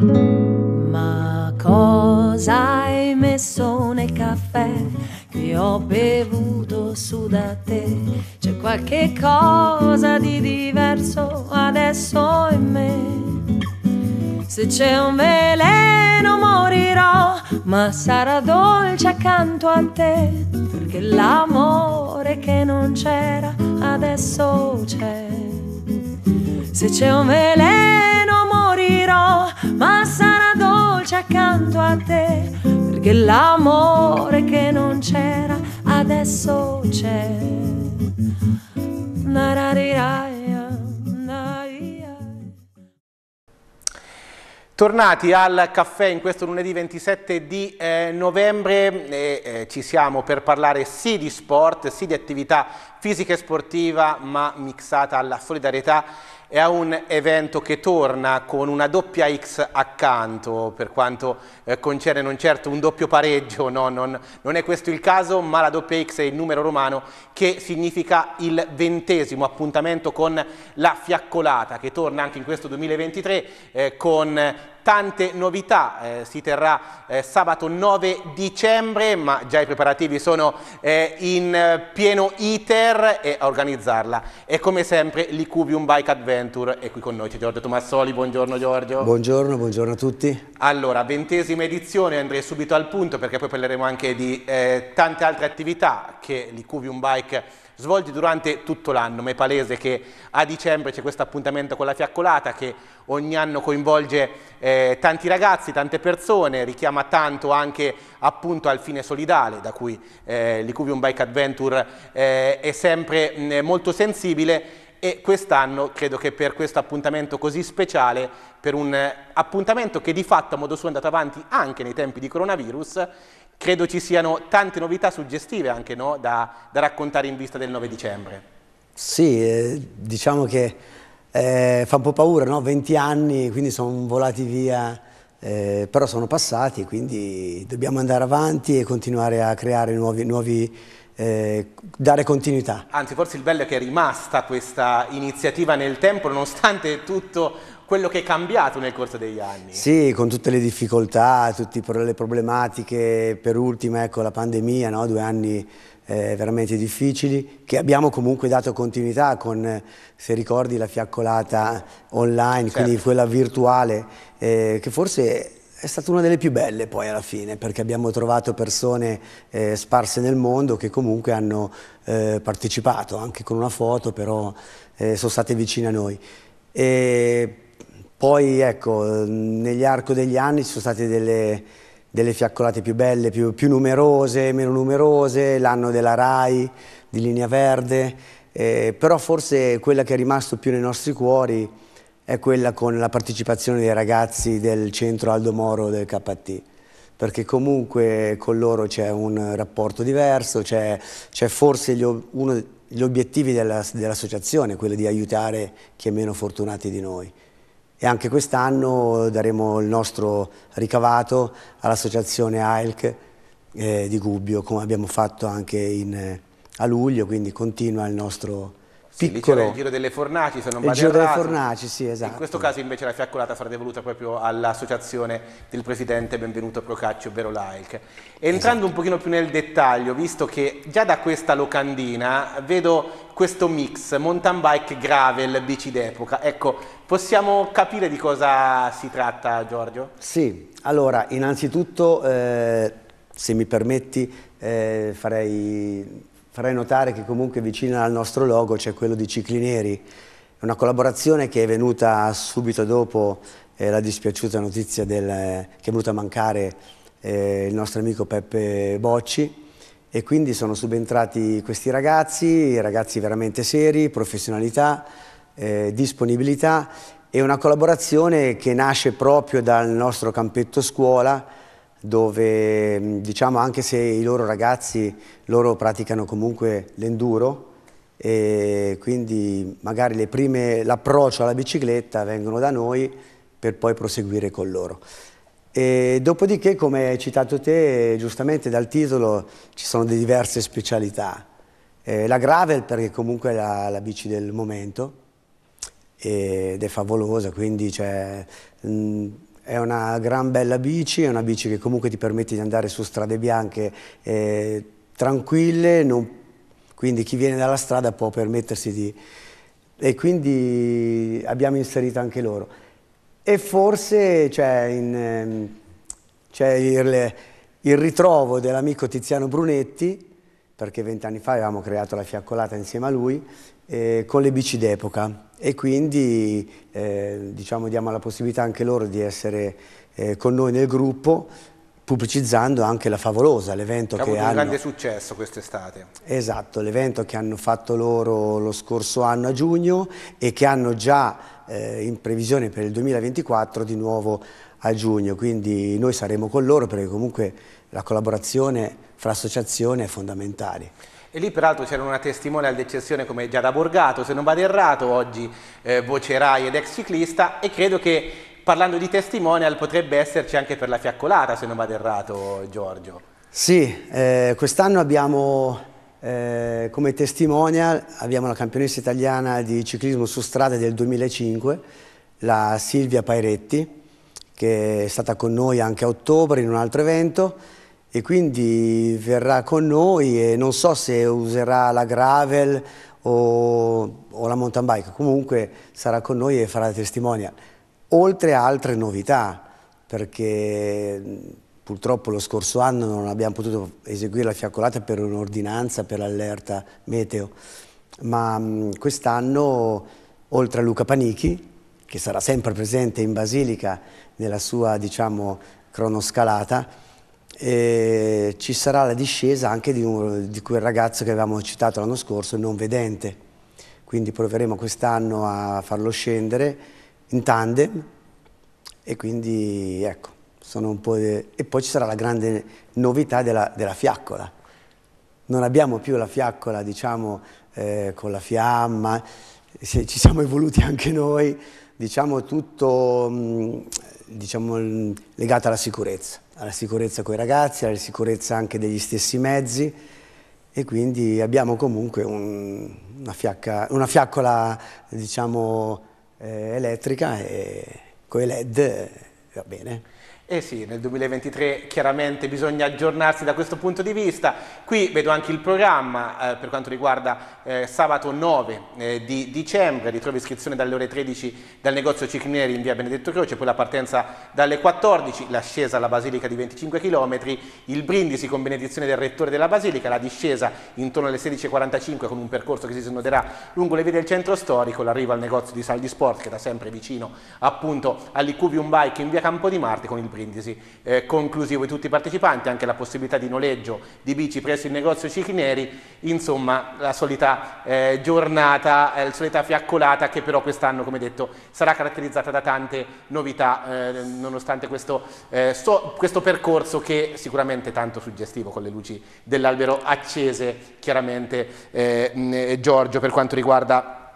Ma cosa hai messo nel caffè che ho bevuto su da te? C'è qualche cosa di diverso adesso in me. Se c'è un veleno morirò, ma sarà dolce accanto a te, perché l'amore che non c'era adesso c'è. Se c'è un veleno morirò, ma sarà dolce accanto a te, perché l'amore che non c'era adesso c'è. Tornati al caffè in questo lunedì 27 di eh, novembre, e, eh, ci siamo per parlare sì di sport, sì di attività fisica e sportiva, ma mixata alla solidarietà è un evento che torna con una doppia X accanto per quanto eh, concerne non certo un doppio pareggio, no, non, non, è questo il caso, ma la doppia X è il numero romano che significa il ventesimo appuntamento con la fiaccolata che torna anche in questo 2023 eh, con tante novità, eh, si terrà eh, sabato 9 dicembre, ma già i preparativi sono eh, in eh, pieno iter e a organizzarla e come sempre l'Icubium Bike Adventure è qui con noi c'è Giorgio Tomassoli, buongiorno Giorgio. Buongiorno, buongiorno a tutti. Allora, ventesima edizione, andrei subito al punto perché poi parleremo anche di eh, tante altre attività che l'Icubium Bike svolge durante tutto l'anno, ma è palese che a dicembre c'è questo appuntamento con la fiaccolata che ogni anno coinvolge eh, tanti ragazzi, tante persone, richiama tanto anche appunto al fine solidale, da cui eh, l'Icuvium Bike Adventure eh, è sempre mh, molto sensibile e quest'anno credo che per questo appuntamento così speciale, per un eh, appuntamento che di fatto a modo suo è andato avanti anche nei tempi di coronavirus, credo ci siano tante novità suggestive anche no? da, da, raccontare in vista del 9 dicembre. Sì, eh, diciamo che eh, fa un po' paura, no? 20 anni, quindi sono volati via, eh, però sono passati, quindi dobbiamo andare avanti e continuare a creare nuovi, nuovi eh, dare continuità. Anzi, forse il bello è che è rimasta questa iniziativa nel tempo, nonostante tutto quello che è cambiato nel corso degli anni. Sì, con tutte le difficoltà, tutte le problematiche, per ultima ecco, la pandemia, no? due anni eh, veramente difficili, che abbiamo comunque dato continuità con, se ricordi, la fiaccolata online, certo. quindi quella virtuale, eh, che forse è stata una delle più belle poi alla fine, perché abbiamo trovato persone eh, sparse nel mondo che comunque hanno eh, partecipato, anche con una foto, però eh, sono state vicine a noi. E poi ecco, negli arco degli anni ci sono state delle, delle fiaccolate più belle, più, più numerose, meno numerose, l'anno della RAI, di Linea Verde, eh, però forse quella che è rimasta più nei nostri cuori è quella con la partecipazione dei ragazzi del centro Aldo Moro del KT perché comunque con loro c'è un rapporto diverso, c'è forse gli, uno degli obiettivi dell'associazione, dell quello di aiutare chi è meno fortunati di noi e anche quest'anno daremo il nostro ricavato all'associazione AILC eh, di Gubbio, come abbiamo fatto anche in, eh, a luglio, quindi continua il nostro piccolo. Sì, il giro delle fornaci, se non vado Il giro delle fornaci, sì, esatto. In questo caso invece la fiaccolata sarà devoluta proprio all'associazione del presidente Benvenuto Procaccio, ovvero Like. Entrando esatto. un pochino più nel dettaglio, visto che già da questa locandina vedo questo mix mountain bike, gravel, bici d'epoca. Ecco, possiamo capire di cosa si tratta, Giorgio? Sì, allora, innanzitutto, eh, se mi permetti, eh, farei farei notare che comunque vicino al nostro logo c'è quello di Cicli una collaborazione che è venuta subito dopo eh, la dispiaciuta notizia del, eh, che è venuta a mancare eh, il nostro amico Peppe Bocci e quindi sono subentrati questi ragazzi, ragazzi veramente seri, professionalità, eh, disponibilità e una collaborazione che nasce proprio dal nostro campetto scuola dove mm, diciamo anche se i loro ragazzi, loro praticano comunque l'enduro e quindi magari l'approccio alla bicicletta vengono da noi per poi proseguire con loro. E dopodiché, come hai citato te, giustamente dal titolo ci sono diverse specialità. Eh, la gravel perché comunque è la, la bici del momento ed è favolosa, quindi cioè, mh, mm, è una gran bella bici, è una bici che comunque ti permette di andare su strade bianche eh, tranquille, non, quindi chi viene dalla strada può permettersi di... e quindi abbiamo inserito anche loro. E forse cioè, cioè, il, il ritrovo dell'amico Tiziano Brunetti, perché vent'anni fa avevamo creato la fiaccolata insieme a lui, eh, con le bici d'epoca e quindi eh, diciamo, diamo la possibilità anche loro di essere eh, con noi nel gruppo pubblicizzando anche la Favolosa, l'evento che, che hanno... un grande successo quest'estate. Esatto, l'evento che hanno fatto loro lo scorso anno a giugno e che hanno già eh, in previsione per il 2024 di nuovo a giugno, quindi noi saremo con loro perché comunque la collaborazione fra associazioni è fondamentale. E lì peraltro c'era una testimonial d'eccezione come Giada Borgato, se non vado errato, oggi eh, vocerai ed ex ciclista e credo che parlando di testimonial potrebbe esserci anche per la fiaccolata, se non vado errato Giorgio. Sì, eh, quest'anno abbiamo eh, come testimonial abbiamo la campionessa italiana di ciclismo su strada del 2005, la Silvia Pairetti, che è stata con noi anche a ottobre in un altro evento e quindi verrà con noi e non so se userà la gravel o, o la mountain bike, comunque sarà con noi e farà la testimonia, oltre a altre novità, perché purtroppo lo scorso anno non abbiamo potuto eseguire la fiaccolata per un'ordinanza, per l'allerta meteo, ma quest'anno oltre a Luca Panichi, che sarà sempre presente in Basilica nella sua diciamo, cronoscalata, eh, ci sarà la discesa anche di, un, di, quel ragazzo che avevamo citato l'anno scorso, non vedente. Quindi proveremo quest'anno a farlo scendere in tandem e quindi ecco, sono un po'... De... E poi ci sarà la grande novità della, della fiaccola. Non abbiamo più la fiaccola, diciamo, eh, con la fiamma, ci siamo evoluti anche noi, diciamo tutto mh, mm, diciamo, legata alla sicurezza, alla sicurezza con i ragazzi, alla sicurezza anche degli stessi mezzi e quindi abbiamo comunque un, una, fiacca, una, fiaccola diciamo, eh, elettrica e con i led eh, va bene. Eh sì, nel 2023 chiaramente bisogna aggiornarsi da questo punto di vista. Qui vedo anche il programma eh, per quanto riguarda eh, sabato 9 eh, di dicembre, ritrovi iscrizione dalle ore 13 dal negozio Ciclineri in via Benedetto Croce, poi la partenza dalle 14, l'ascesa alla Basilica di 25 km, il brindisi con benedizione del Rettore della Basilica, la discesa intorno alle 16.45 con un percorso che si snoderà lungo le vie del centro storico, l'arrivo al negozio di Saldi Sport che da sempre vicino appunto all'Icubium Bike in via Campo di Marte con il brindisi brindisi. Eh, conclusivo di tutti i partecipanti, anche la possibilità di noleggio di bici presso il negozio Cicli insomma la solita eh, giornata, eh, la solita fiaccolata che però quest'anno, come detto, sarà caratterizzata da tante novità, eh, nonostante questo, eh, so, questo percorso che sicuramente è tanto suggestivo con le luci dell'albero accese, chiaramente eh, Giorgio, per quanto riguarda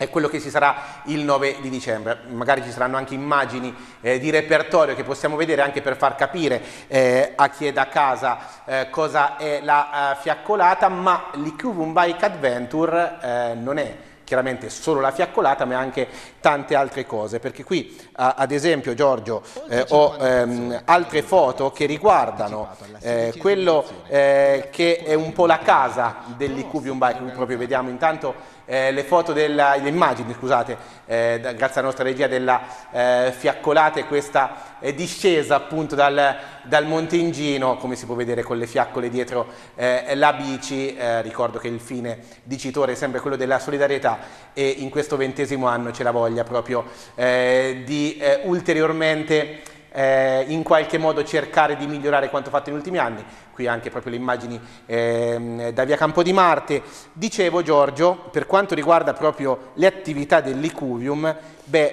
è quello che si sarà il 9 di dicembre. Magari ci saranno anche immagini eh, di repertorio che possiamo vedere anche per far capire eh, a chi è da casa eh, cosa è la eh, fiaccolata, ma l'IQ Bike Adventure eh, non è chiaramente solo la fiaccolata ma anche tante altre cose perché qui ad esempio Giorgio eh, ho ehm, altre foto che riguardano eh, quello eh, che è un po' la casa dell'Icubium Bike proprio vediamo intanto eh, le foto della, le immagini, scusate, eh, grazie alla nostra regia della eh, fiaccolata e questa discesa appunto dal, dal, Monte Ingino, come si può vedere con le fiaccole dietro eh, la bici, eh, ricordo che il fine dicitore è sempre quello della solidarietà e in questo ventesimo anno c'è la voglia proprio eh, di ulteriormente eh, in qualche modo cercare di migliorare quanto fatto negli ultimi anni, qui anche proprio le immagini eh, da via Campo di Marte. Dicevo Giorgio, per quanto riguarda proprio le attività dell'Icuvium, beh,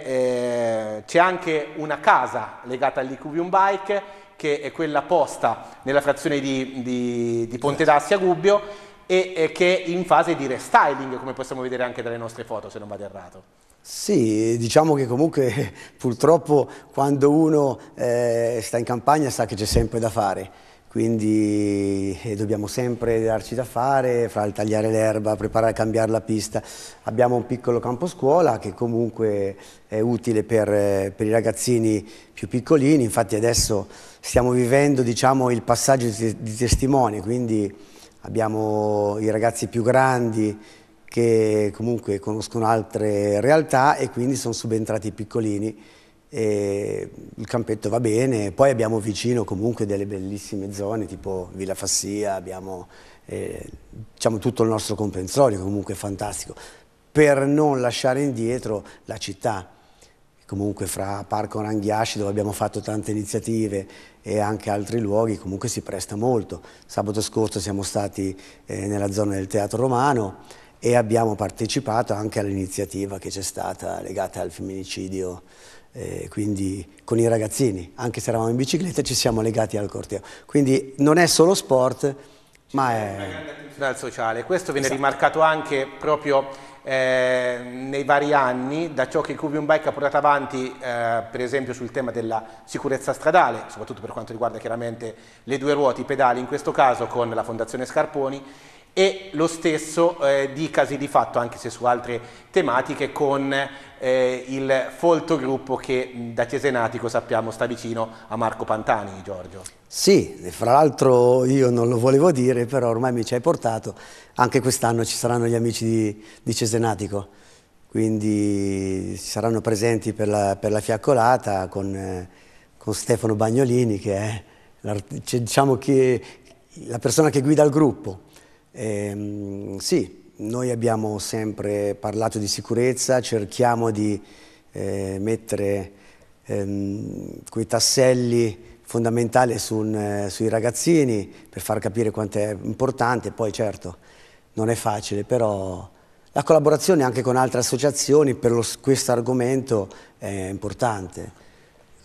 eh, c'è anche una casa legata all'Icuvium Bike che è quella posta nella frazione di, di, di Ponte d'Assia Gubbio e, e che è in fase di restyling, come possiamo vedere anche dalle nostre foto, se non vado errato. Sì, diciamo che comunque purtroppo quando uno eh, sta in campagna sa che c'è sempre da fare, quindi eh, dobbiamo sempre darci da fare, fra il tagliare l'erba, preparare, a cambiare la pista. Abbiamo un piccolo campo scuola che comunque è utile per, eh, per i ragazzini più piccolini, infatti adesso stiamo vivendo diciamo, il passaggio di, di testimoni, quindi abbiamo i ragazzi più grandi che comunque conoscono altre realtà e quindi sono subentrati i piccolini. E il campetto va bene, poi abbiamo vicino comunque delle bellissime zone tipo Villa Fassia, abbiamo eh, diciamo tutto il nostro comprensorio comunque è fantastico, per non lasciare indietro la città comunque fra Parco Ranghiasci dove abbiamo fatto tante iniziative e anche altri luoghi comunque si presta molto. Sabato scorso siamo stati eh, nella zona del Teatro Romano e abbiamo partecipato anche all'iniziativa che c'è stata legata al femminicidio, eh, quindi con i ragazzini, anche se eravamo in bicicletta ci siamo legati al corteo. Quindi non è solo sport, ma è... Dal sociale, questo viene esatto. rimarcato anche proprio eh, nei vari anni da ciò che il Cubium Bike ha portato avanti eh, per esempio sul tema della sicurezza stradale, soprattutto per quanto riguarda chiaramente le due ruote, i pedali in questo caso con la Fondazione Scarponi e lo stesso eh, di casi di fatto, anche se su altre tematiche, con eh, il folto gruppo che da Cesenatico sappiamo sta vicino a Marco Pantani, Giorgio. Sì, fra l'altro io non lo volevo dire, però ormai mi ci hai portato, anche quest'anno ci saranno gli amici di, di Cesenatico, quindi saranno presenti per la, per la fiaccolata con, eh, con, Stefano Bagnolini che è cioè, diciamo che, la persona che guida il gruppo eh, sì, noi abbiamo sempre parlato di sicurezza, cerchiamo di eh, mettere ehm, quei tasselli fondamentali su un, eh, sui ragazzini per far capire quanto è importante, poi certo non è facile, però la collaborazione anche con altre associazioni per questo argomento è importante.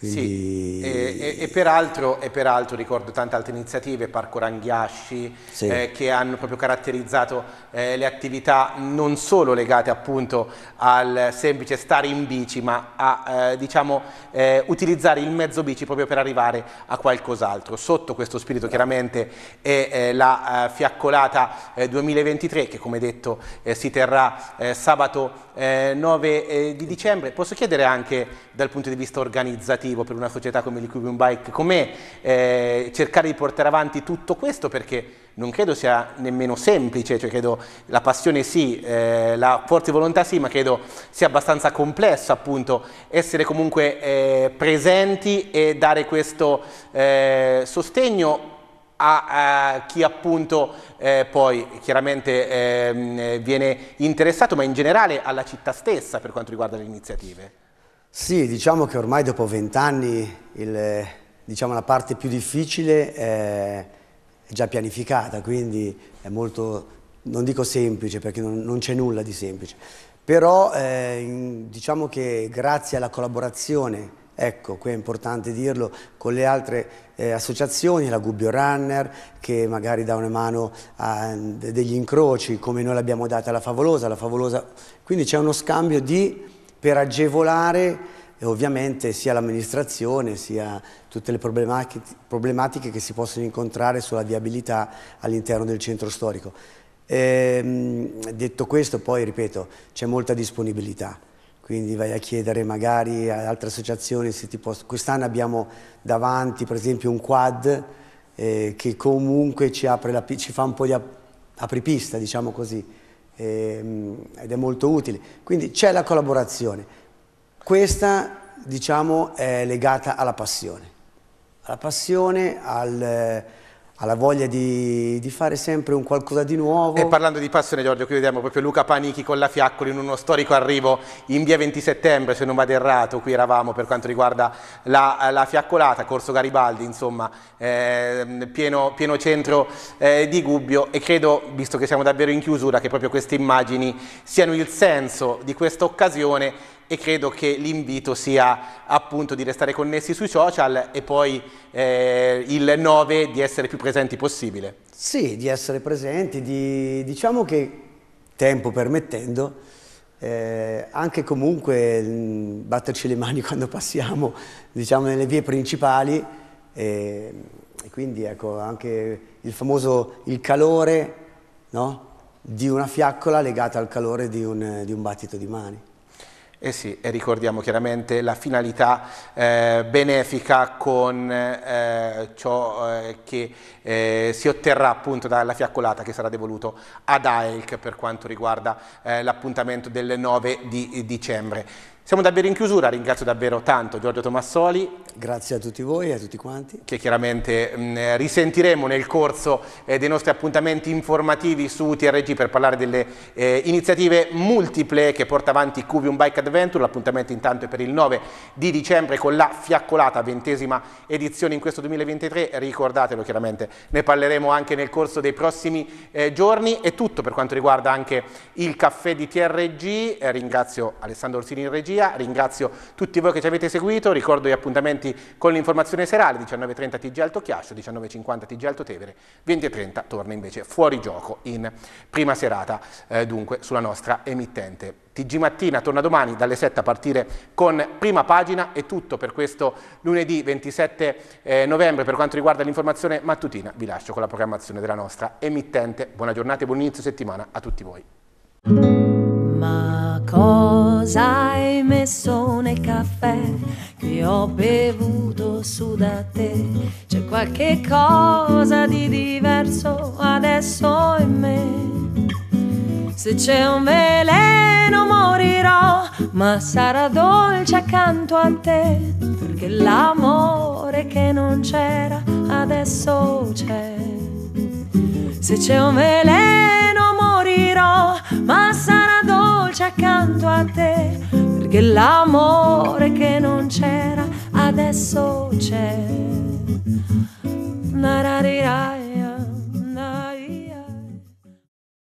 Quindi... Sì, e, e, e, peraltro, e, peraltro, ricordo tante altre iniziative, Parco Ranghiasci, sì. eh, che hanno proprio caratterizzato eh, le attività non solo legate appunto al semplice stare in bici, ma a eh, diciamo, eh, utilizzare il mezzo bici proprio per arrivare a qualcos'altro. Sotto questo spirito certo. chiaramente è eh, la eh, fiaccolata 2023 che come detto si terrà sabato 9 di dicembre. Posso chiedere anche dal punto di vista organizzativo? impegnativo per una società come l'Equibium Bike, com'è eh, cercare di portare avanti tutto questo perché non credo sia nemmeno semplice, cioè credo la passione sì, eh, la forza di volontà sì, ma credo sia abbastanza complesso appunto essere comunque eh, presenti e dare questo eh, sostegno a, a, chi appunto eh, poi chiaramente eh, viene interessato, ma in generale alla città stessa per quanto riguarda le iniziative? Sì, diciamo che ormai dopo vent'anni diciamo, la parte più difficile è, già pianificata, quindi è molto, non dico semplice perché non, non c'è nulla di semplice, però eh, diciamo che grazie alla collaborazione Ecco, qui è importante dirlo, con le altre eh, associazioni, la Gubbio Runner, che magari dà una mano a degli incroci, come noi l'abbiamo data alla Favolosa, la Favolosa. Quindi c'è uno scambio di per agevolare ovviamente sia l'amministrazione sia tutte le problematiche che si possono incontrare sulla viabilità all'interno del centro storico. Ehm, detto questo poi ripeto c'è molta disponibilità quindi vai a chiedere magari ad altre associazioni se ti possono... Quest'anno abbiamo davanti per esempio un quad eh, che comunque ci, apre la, ci fa un po' di ap apripista diciamo così Ehm, ed è molto utile. Quindi c'è la collaborazione. Questa diciamo è legata alla passione, alla passione, al ha la voglia di, di, fare sempre un qualcosa di nuovo. E parlando di passione Giorgio, qui vediamo proprio Luca Panichi con la Fiaccoli in uno storico arrivo in via 20 settembre, se non vado errato, qui eravamo per quanto riguarda la, la fiaccolata, Corso Garibaldi, insomma, eh, pieno, pieno, centro eh, di Gubbio e credo, visto che siamo davvero in chiusura, che proprio queste immagini siano il senso di questa occasione e credo che l'invito sia appunto di restare connessi sui social e poi eh, il 9 di essere più presenti possibile. Sì, di essere presenti, di, diciamo che tempo permettendo, eh, anche comunque mh, batterci le mani quando passiamo diciamo, nelle vie principali e, eh, e quindi ecco anche il famoso il calore no? di una fiaccola legata al calore di un, di un battito di mani. Eh sì, e ricordiamo chiaramente la finalità eh, benefica con eh, ciò eh, che eh, si otterrà appunto dalla fiaccolata che sarà devoluto ad AELC per quanto riguarda eh, l'appuntamento del 9 di dicembre. Siamo davvero in chiusura, ringrazio davvero tanto Giorgio Tomassoli. Grazie a tutti voi e a tutti quanti. Che chiaramente mh, mm, risentiremo nel corso eh, dei nostri appuntamenti informativi su TRG per parlare delle eh, iniziative multiple che porta avanti Cuvium Bike Adventure. L'appuntamento intanto è per il 9 di dicembre con la fiaccolata ventesima edizione in questo 2023. Ricordatelo chiaramente, ne parleremo anche nel corso dei prossimi eh, giorni. È tutto per quanto riguarda anche il caffè di TRG. Eh, ringrazio Alessandro Orsini in regia regia, ringrazio tutti voi che ci avete seguito, ricordo gli appuntamenti con l'informazione serale, 19.30 TG Alto Chiascio, 19.50 TG Alto Tevere, 20.30 torna invece fuori gioco in prima serata, eh, dunque sulla nostra emittente. TG Mattina torna domani dalle 7 a partire con prima pagina è tutto per questo lunedì 27 eh, novembre per quanto riguarda l'informazione mattutina. Vi lascio con la programmazione della nostra emittente. Buona giornata e buon inizio settimana a tutti voi cosa hai messo nel caffè che ho bevuto su da te. C'è qualche cosa di diverso adesso in me. Se c'è un veleno morirò, ma sarà dolce accanto a te, perché l'amore che non c'era adesso c'è. Se c'è un veleno morirò, ma sarà dolce accanto a te, perché l'amore che non c'era adesso c'è. Nararirai.